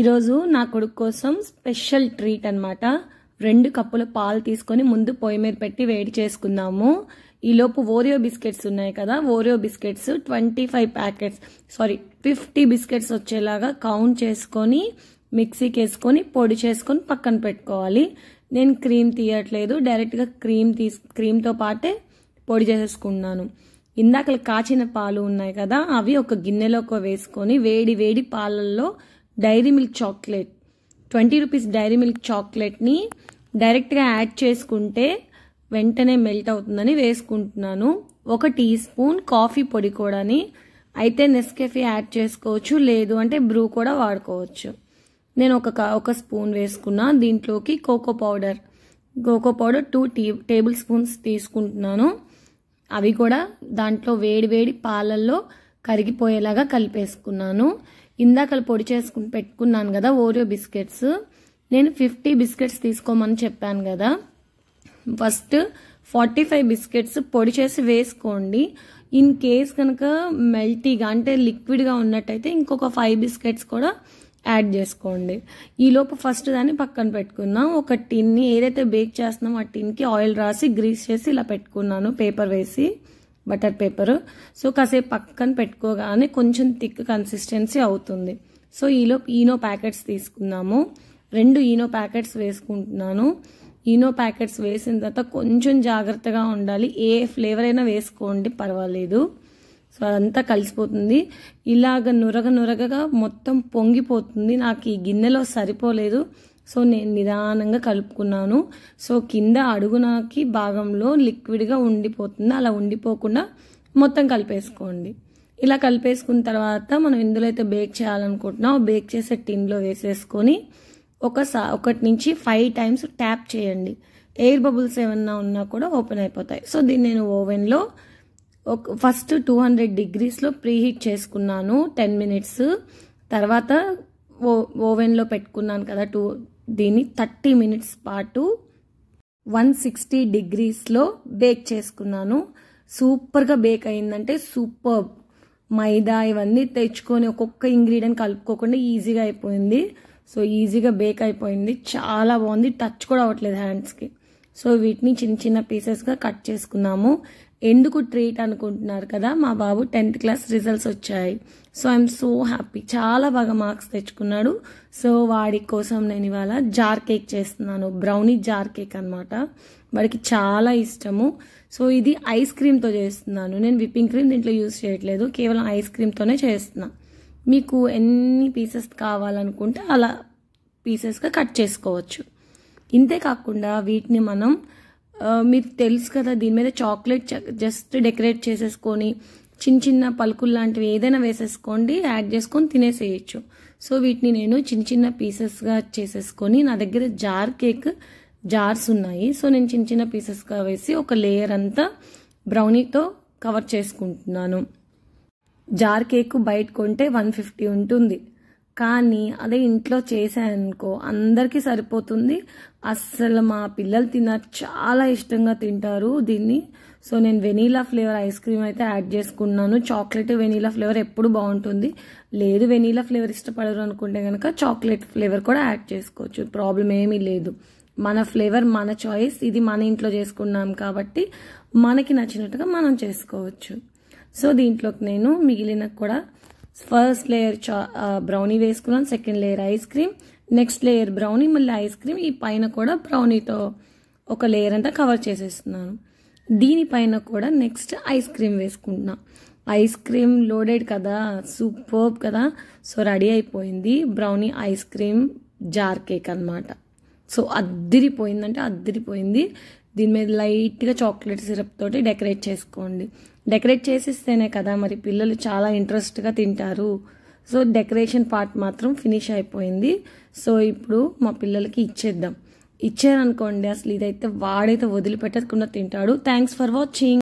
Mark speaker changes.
Speaker 1: ఈరోజు నా కొడుకు కోసం స్పెషల్ ట్రీట్ అనమాట రెండు కప్పుల పాలు తీసుకొని ముందు పొయ్యి మీద పెట్టి వేడి చేసుకుందాము ఈలోపు ఓరియో బిస్కెట్స్ ఉన్నాయి కదా Oreo biscuits twenty five packets sorry fifty biscuits వచ్చేలాగా కౌంట్ చేసుకొని మిక్సీకి వేసుకొని పొడి చేసుకొని పక్కన పెట్టుకోవాలి నేను క్రీమ్ తీయట్లేదు డైరెక్ట్గా క్రీమ్ తీసు క్రీమ్తో పాటే పొడి చేసేసుకున్నాను ఇందాక కాచిన పాలు ఉన్నాయి కదా అవి ఒక గిన్నెలోకి వేసుకొని వేడి వేడి పాలల్లో Dairy Milk chocolate twenty rupees Dairy Milk చాక్లెట్ని డైరెక్ట్గా యాడ్ చేసుకుంటే వెంటనే మెల్ట్ అవుతుందని వేసుకుంటున్నాను ఒక టీ స్పూన్ కాఫీ పొడి కూడాని అయితే నెస్కెఫీ యాడ్ చేసుకోవచ్చు లేదు అంటే బ్రూ కూడా వాడుకోవచ్చు నేను ఒక ఒక స్పూన్ వేసుకున్నా దీంట్లోకి cocoa powder cocoa powder two tea tablespoons తీసుకుంటున్నాను అవి కూడా దాంట్లో వేడి వేడి పాలల్లో కరిగిపోయేలాగా కలిపేసుకున్నాను ఇందాక పొడి చేసుకు పెట్టుకున్నాను కదా ఓరియో బిస్కెట్స్ నేను ఫిఫ్టీ బిస్కెట్స్ తీసుకోమని చెప్పాను కదా ఫస్ట్ ఫార్టీ ఫైవ్ బిస్కెట్స్ పొడి చేసి వేసుకోండి ఇన్ కేస్ కనుక మెల్టీగా అంటే లిక్విడ్గా ఉన్నట్టయితే ఇంకొక ఫైవ్ బిస్కెట్స్ కూడా యాడ్ చేసుకోండి ఈలోపు ఫస్ట్ దాన్ని పక్కన పెట్టుకుందాం ఒక టిన్ని ఏదైతే బేక్ చేస్తున్నామో ఆ టిన్కి ఆయిల్ రాసి గ్రీస్ చేసి ఇలా పెట్టుకున్నాను పేపర్ వేసి బటర్ పేపరు సో కాసేపు పక్కన పెట్టుకోగానే కొంచెం థిక్ కన్సిస్టెన్సీ అవుతుంది సో ఈలో ఈనో ప్యాకెట్స్ తీసుకున్నాము రెండు ఈనో ప్యాకెట్స్ వేసుకుంటున్నాను ఈనో ప్యాకెట్స్ వేసిన తర్వాత కొంచెం జాగ్రత్తగా ఉండాలి ఏ ఫ్లేవర్ అయినా వేసుకోండి పర్వాలేదు సో అదంతా కలిసిపోతుంది ఇలాగ నురగ నురగగా మొత్తం పొంగిపోతుంది నాకు ఈ గిన్నెలో సరిపోలేదు సో నేను నిదానంగా కలుపుకున్నాను సో కింద అడుగునాకి భాగంలో లిక్విడ్గా ఉండిపోతుంది అలా ఉండిపోకుండా మొత్తం కలిపేసుకోండి ఇలా కలిపేసుకున్న తర్వాత మనం ఇందులో అయితే బేక్ చేయాలనుకుంటున్నామో బేక్ చేసే టిన్లో వేసేసుకొని ఒక సా ఒకటి నుంచి ఫైవ్ టైమ్స్ ట్యాప్ చేయండి ఎయిర్ బబుల్స్ ఏమన్నా ఉన్నా కూడా ఓపెన్ అయిపోతాయి సో దీన్ని నేను ఓవెన్లో ఒక ఫస్ట్ టూ హండ్రెడ్ డిగ్రీస్లో ప్రీహీట్ చేసుకున్నాను టెన్ మినిట్స్ తర్వాత ఓ ఓవెన్లో పెట్టుకున్నాను కదా టూ దీన్ని థర్టీ మినిట్స్ పాటు వన్ సిక్స్టీ డిగ్రీస్లో బేక్ చేసుకున్నాను సూపర్గా బేక్ అయిందంటే సూపర్ మైదా ఇవన్నీ తెచ్చుకొని ఒక్కొక్క ఇంగ్రీడియంట్ కలుపుకోకుండా ఈజీగా అయిపోయింది సో ఈజీగా బేక్ అయిపోయింది చాలా బాగుంది టచ్ కూడా అవ్వట్లేదు హ్యాండ్స్కి సో వీటిని చిన్న చిన్న పీసెస్గా కట్ చేసుకున్నాము ఎందుకు ట్రీట్ అనుకుంటున్నారు కదా మా బాబు టెన్త్ క్లాస్ రిజల్ట్స్ వచ్చాయి సో ఐఎమ్ సో హ్యాపీ చాలా బాగా మార్క్స్ తెచ్చుకున్నాడు సో వాడి కోసం నేను ఇవాళ జార్ కేక్ చేస్తున్నాను బ్రౌనీ జార్ కేక్ అనమాట వాడికి చాలా ఇష్టము సో ఇది ఐస్ క్రీమ్తో చేస్తున్నాను నేను విప్పింగ్ క్రీమ్ దీంట్లో యూజ్ చేయట్లేదు కేవలం ఐస్ క్రీమ్తోనే చేస్తున్నాను మీకు ఎన్ని పీసెస్ కావాలనుకుంటే అలా పీసెస్గా కట్ చేసుకోవచ్చు ఇంతే కాకుండా వీటిని మనం మీరు తెలుసు కదా దీని మీద చాక్లెట్ జస్ట్ డెకరేట్ చేసేసుకొని చిన్న చిన్న పలుకులు లాంటివి ఏదైనా వేసేసుకోండి యాడ్ చేసుకొని తినేసేయచ్చు సో వీటిని నేను చిన్న చిన్న పీసెస్గా చేసేసుకొని నా దగ్గర జార్ కేక్ జార్స్ ఉన్నాయి సో నేను చిన్న చిన్న పీసెస్గా వేసి ఒక లేయర్ అంతా బ్రౌనీతో కవర్ చేసుకుంటున్నాను జార్ కేక్ బయట కొంటే వన్ ఫిఫ్టీ ఉంటుంది కానీ అదే ఇంట్లో చేశాననుకో అందరికీ సరిపోతుంది అస్సలు మా పిల్లలు తిన చాలా ఇష్టంగా తింటారు దీన్ని సో నేను వెనీలా ఫ్లేవర్ ఐస్ క్రీమ్ అయితే యాడ్ చేసుకున్నాను చాక్లెట్ వెనీలా ఫ్లేవర్ ఎప్పుడు బాగుంటుంది లేదు వెనీలా ఫ్లేవర్ ఇష్టపడరు అనుకుంటే కనుక చాక్లెట్ ఫ్లేవర్ కూడా యాడ్ చేసుకోవచ్చు ప్రాబ్లం ఏమీ లేదు మన ఫ్లేవర్ మన చాయిస్ ఇది మన ఇంట్లో చేసుకున్నాం కాబట్టి మనకి నచ్చినట్టుగా మనం చేసుకోవచ్చు సో దీంట్లోకి నేను మిగిలిన కూడా ఫస్ట్ లేయర్ బ్రౌనీ వేసుకున్నాను second layer ice cream next layer brownie మళ్ళీ ఐస్ క్రీమ్ ఈ పైన కూడా బ్రౌనీతో ఒక లేయర్ అంతా కవర్ చేసేస్తున్నాను దీనిపైన కూడా నెక్స్ట్ ఐస్ క్రీమ్ వేసుకుంటున్నా ఐస్ క్రీమ్ లోడెడ్ కదా సూపర్ కదా సో రెడీ అయిపోయింది brownie ice cream jar cake అనమాట సో అద్దిరిపోయిందంటే అద్దిరిపోయింది దీని మీద లైట్గా చాక్లెట్ సిరప్ తోటి డెకరేట్ చేసుకోండి డెకరేట్ చేసిస్తేనే కదా మరి పిల్లలు చాలా ఇంట్రెస్ట్గా తింటారు సో డెకరేషన్ పార్ట్ మాత్రం ఫినిష్ అయిపోయింది సో ఇప్పుడు మా పిల్లలకి ఇచ్చేద్దాం ఇచ్చారనుకోండి అసలు ఇదైతే వాడైతే వదిలిపెట్టకుండా తింటాడు థ్యాంక్స్ ఫర్ వాచింగ్